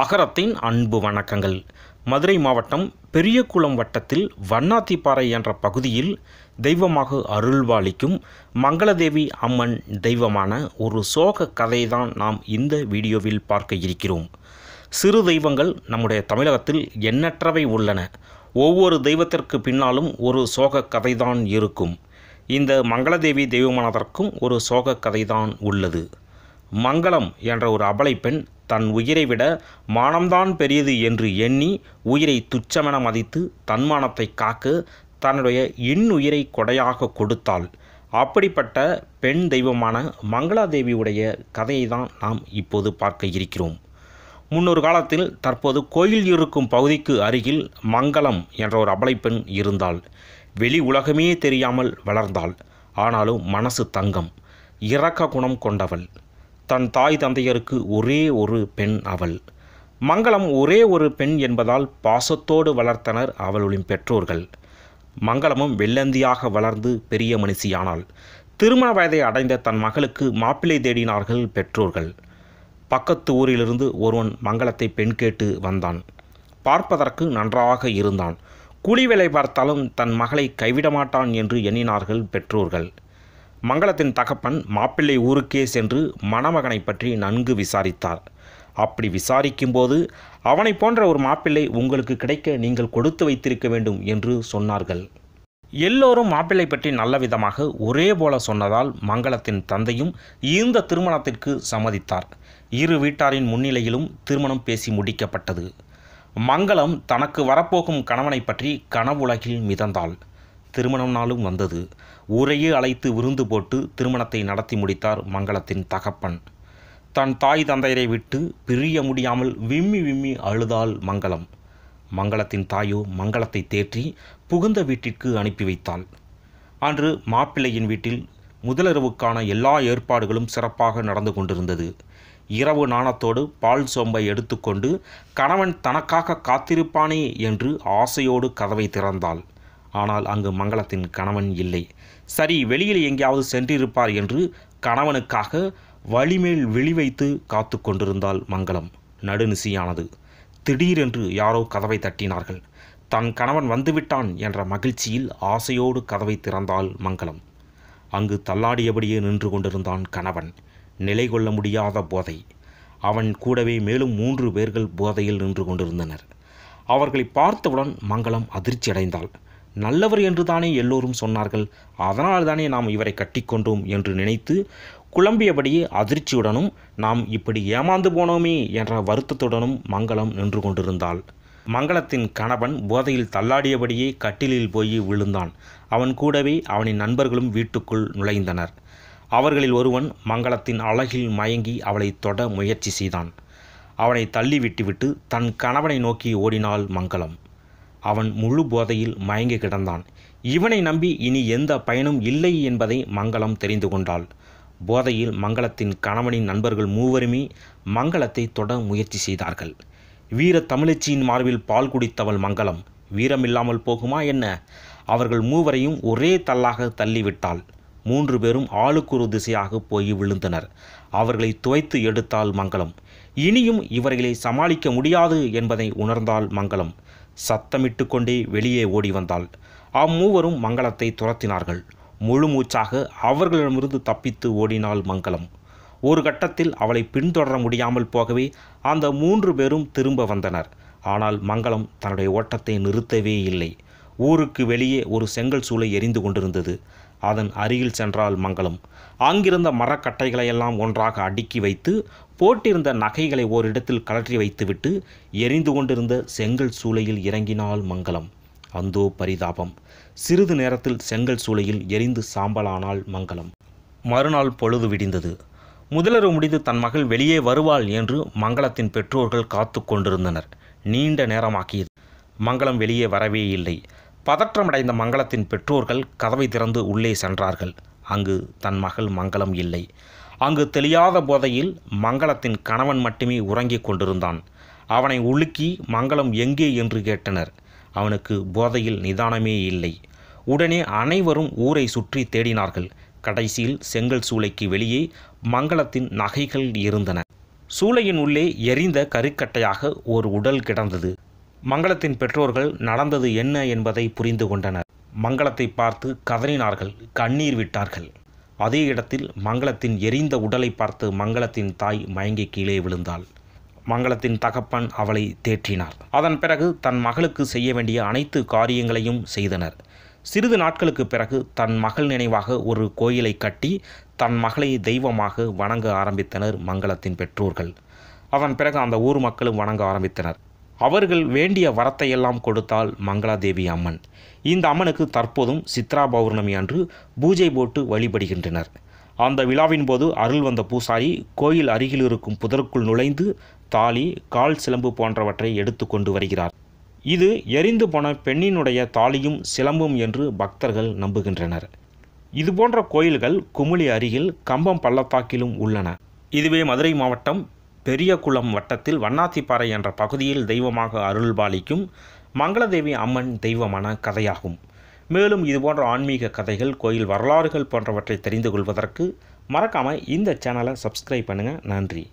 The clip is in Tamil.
அகரத்தின் அன்பு வணக்கங்கள் மதுரை மாவட்டம் பெரியகுளம் வட்டத்தில் வண்ணாத்திப்பாறை என்ற பகுதியில் தெய்வமாக அருள்வாளிக்கும் மங்களதேவி அம்மன் தெய்வமான ஒரு சோக கதைதான் நாம் இந்த வீடியோவில் பார்க்க இருக்கிறோம் சிறு தெய்வங்கள் நம்முடைய தமிழகத்தில் எண்ணற்றவை உள்ளன ஒவ்வொரு தெய்வத்திற்கு பின்னாலும் ஒரு சோக கதைதான் இருக்கும் இந்த மங்களதேவி தெய்வமானதற்கும் ஒரு சோக கதைதான் உள்ளது மங்களம் என்ற ஒரு அபலை பெண் தன் உயிரை விட மானம்தான் பெரியது என்று எண்ணி உயிரை துச்சமென மதித்து தன்மானத்தை காக்க தன்னுடைய இன்னுயிரை கொடையாக கொடுத்தாள் அப்படிப்பட்ட பெண் தெய்வமான மங்களாதேவியுடைய கதையை தான் நாம் இப்போது பார்க்க இருக்கிறோம் முன்னொரு காலத்தில் தற்போது கோயில் இருக்கும் பகுதிக்கு அருகில் மங்களம் என்ற ஒரு அபலைப்பெண் இருந்தாள் வெளி உலகமே தெரியாமல் வளர்ந்தாள் ஆனாலும் மனசு தங்கம் இரக்க குணம் கொண்டவள் தன் தாய் தந்தையருக்கு ஒரே ஒரு பெண் அவள் மங்களம் ஒரே ஒரு பெண் என்பதால் பாசத்தோடு வளர்த்தனர் அவளுளின் பெற்றோர்கள் மங்களமும் வெள்ளந்தியாக வளர்ந்து பெரிய மனுஷியானாள் திருமண வயதை அடைந்த தன் மகளுக்கு மாப்பிள்ளை தேடினார்கள் பெற்றோர்கள் பக்கத்து ஊரிலிருந்து ஒருவன் மங்களத்தை பெண் கேட்டு வந்தான் பார்ப்பதற்கு நன்றாக இருந்தான் கூலி வேலை பார்த்தாலும் தன் மகளை கைவிட மாட்டான் என்று எண்ணினார்கள் பெற்றோர்கள் மங்களத்தின் தகப்பன் மாப்பிள்ளை ஊருக்கே சென்று மணமகனை பற்றி நன்கு விசாரித்தார் அப்படி விசாரிக்கும்போது அவனை போன்ற ஒரு மாப்பிள்ளை உங்களுக்கு கிடைக்க நீங்கள் கொடுத்து வைத்திருக்க வேண்டும் என்று சொன்னார்கள் எல்லோரும் மாப்பிள்ளை பற்றி நல்ல விதமாக ஒரே போல சொன்னதால் மங்களத்தின் தந்தையும் இந்த திருமணத்திற்கு சம்மதித்தார் இரு வீட்டாரின் முன்னிலையிலும் திருமணம் பேசி முடிக்கப்பட்டது மங்களம் தனக்கு வரப்போகும் கணவனை பற்றி கனவுலகில் மிதந்தாள் திருமணம் நாளும் வந்தது ஊரையே அழைத்து விருந்து போட்டு திருமணத்தை நடத்தி முடித்தார் மங்களத்தின் தகப்பன் தன் தாய் தந்தையரை விட்டு பிரிய முடியாமல் விம்மி விம்மி அழுதாள் மங்களம் மங்களத்தின் தாயோ மங்களத்தை தேற்றி புகுந்த வீட்டிற்கு அனுப்பி வைத்தாள் அன்று மாப்பிள்ளையின் வீட்டில் முதலிரவுக்கான எல்லா ஏற்பாடுகளும் சிறப்பாக நடந்து கொண்டிருந்தது இரவு நாணத்தோடு பால் சோம்பை எடுத்துக்கொண்டு கணவன் தனக்காக காத்திருப்பானே என்று ஆசையோடு கதவை திறந்தாள் ஆனால் அங்கு மங்களத்தின் கணவன் இல்லை சரி வெளியில் எங்கேயாவது சென்றிருப்பார் என்று கணவனுக்காக வழிமேல் விழிவைத்து காத்து கொண்டிருந்தாள் மங்களம் நடுநிசியானது திடீரென்று யாரோ கதவை தட்டினார்கள் தன் கணவன் வந்துவிட்டான் என்ற மகிழ்ச்சியில் ஆசையோடு கதவை திறந்தால் மங்களம் அங்கு தள்ளாடியபடியே நின்று கொண்டிருந்தான் கணவன் நிலை கொள்ள முடியாத போதை அவன் கூடவே மேலும் மூன்று பேர்கள் போதையில் நின்று கொண்டிருந்தனர் அவர்களை பார்த்தவுடன் மங்களம் அதிர்ச்சியடைந்தாள் நல்லவர் என்று தானே எல்லோரும் சொன்னார்கள் அதனால் தானே நாம் இவரை கட்டிக்கொண்டோம் என்று நினைத்து குழம்பியபடியே அதிர்ச்சியுடனும் நாம் இப்படி ஏமாந்து போனோமே என்ற வருத்தத்துடனும் மங்களம் நின்று கொண்டிருந்தாள் மங்களத்தின் கணவன் போதையில் தள்ளாடியபடியே கட்டிலில் போய் விழுந்தான் அவன் கூடவே அவனின் நண்பர்களும் வீட்டுக்குள் நுழைந்தனர் அவர்களில் ஒருவன் மங்களத்தின் அழகில் மயங்கி அவளை தொட முயற்சி செய்தான் அவனை தள்ளி விட்டுவிட்டு தன் கணவனை நோக்கி ஓடினாள் மங்களம் அவன் முழு போதையில் மயங்கி கிடந்தான் இவனை நம்பி இனி எந்த பயனும் இல்லை என்பதை மங்களம் தெரிந்து கொண்டாள் போதையில் மங்களத்தின் கணவனின் நண்பர்கள் மூவருமே மங்களத்தை தொட முயற்சி செய்தார்கள் வீர தமிழச்சியின் மார்பில் பால் குடித்தவள் மங்களம் வீரம் இல்லாமல் போகுமா என்ன அவர்கள் மூவரையும் ஒரே தள்ளாக தள்ளிவிட்டாள் மூன்று பேரும் ஆளுக்கு ஒரு திசையாக போய் விழுந்தனர் அவர்களை துவைத்து எடுத்தாள் மங்களம் இனியும் இவர்களை சமாளிக்க முடியாது என்பதை உணர்ந்தாள் மங்களம் சத்தமிட்டு கொண்டே வெளியே ஓடி வந்தாள் அம்மூவரும் மங்களத்தை துரத்தினார்கள் முழு மூச்சாக அவர்களிடமிருந்து தப்பித்து ஓடினாள் மங்களம் ஒரு கட்டத்தில் அவளை பின்தொடர முடியாமல் போகவே அந்த மூன்று பேரும் திரும்ப வந்தனர் ஆனால் மங்களம் தன்னுடைய ஓட்டத்தை நிறுத்தவே இல்லை ஊருக்கு வெளியே ஒரு செங்கல் சூளை எரிந்து கொண்டிருந்தது அதன் அருகில் சென்றால் மங்களம் அங்கிருந்த மரக்கட்டைகளையெல்லாம் ஒன்றாக அடுக்கி வைத்து போட்டிருந்த நகைகளை ஓரிடத்தில் கலற்றி வைத்துவிட்டு எரிந்து கொண்டிருந்த செங்கல் சூளையில் இறங்கினால் மங்களம் அந்தோ பரிதாபம் சிறிது நேரத்தில் செங்கல் சூளையில் எரிந்து சாம்பலானால் மங்களம் மறுநாள் பொழுது விடிந்தது முதலர் முடிந்து தன் மகள் வெளியே வருவாள் என்று மங்களத்தின் பெற்றோர்கள் காத்து கொண்டிருந்தனர் நீண்ட நேரமாக்கியது மங்களம் வெளியே வரவே இல்லை பதற்றமடைந்த மங்களத்தின் பெற்றோர்கள் கதவை திறந்து உள்ளே சென்றார்கள் அங்கு தன் மகள் மங்களம் இல்லை அங்கு தெளியாத போதையில் மங்களத்தின் கணவன் மட்டுமே உறங்கிக் கொண்டிருந்தான் அவனை உலுக்கி மங்களம் எங்கே என்று கேட்டனர் அவனுக்கு போதையில் நிதானமே இல்லை உடனே அனைவரும் ஊரை சுற்றி தேடினார்கள் கடைசியில் செங்கல் சூளைக்கு வெளியே மங்களத்தின் நகைகள் இருந்தன சூளையின் உள்ளே எரிந்த கருக்கட்டையாக ஒரு உடல் கிடந்தது மங்களத்தின் பெற்றோர்கள் நடந்தது என்ன என்பதை புரிந்து கொண்டனர் மங்களத்தை பார்த்து கதறினார்கள் கண்ணீர் விட்டார்கள் அதே இடத்தில் மங்களத்தின் எரிந்த உடலை பார்த்து மங்களத்தின் தாய் மயங்கி கீழே விழுந்தாள் மங்களத்தின் தகப்பன் அவளை தேற்றினார் அதன் பிறகு தன் மகளுக்கு செய்ய வேண்டிய அனைத்து காரியங்களையும் செய்தனர் சிறிது நாட்களுக்கு பிறகு தன் மகள் நினைவாக ஒரு கோயிலை கட்டி தன் மகளை தெய்வமாக வணங்க ஆரம்பித்தனர் மங்களத்தின் பெற்றோர்கள் அதன் பிறகு அந்த ஊர் மக்களும் வணங்க ஆரம்பித்தனர் அவர்கள் வேண்டிய வரத்தை எல்லாம் கொடுத்தால் மங்களாதேவி அம்மன் இந்த அம்மனுக்கு தற்போதும் சித்ரா பௌர்ணமி அன்று பூஜை போட்டு வழிபடுகின்றனர் அந்த விழாவின் போது அருள் வந்த பூசாரி கோயில் அருகில் இருக்கும் புதருக்குள் நுழைந்து தாலி கால் சிலம்பு போன்றவற்றை எடுத்து கொண்டு வருகிறார் இது எரிந்து போன பெண்ணினுடைய தாலியும் சிலம்பும் என்று பக்தர்கள் நம்புகின்றனர் இதுபோன்ற கோயில்கள் குமுளி அருகில் கம்பம் பள்ளத்தாக்கிலும் உள்ளன இதுவே மதுரை மாவட்டம் பெரியகுளம் வட்டத்தில் வண்ணாத்திப்பாறை என்ற பகுதியில் தெய்வமாக அருள்பாலிக்கும் மங்களதேவி அம்மன் தெய்வமான கதையாகும் மேலும் இதுபோன்ற ஆன்மீக கதைகள் கோயில் வரலாறுகள் போன்றவற்றை தெரிந்து கொள்வதற்கு மறக்காமல் இந்த சேனலை சப்ஸ்கிரைப் பண்ணுங்கள் நன்றி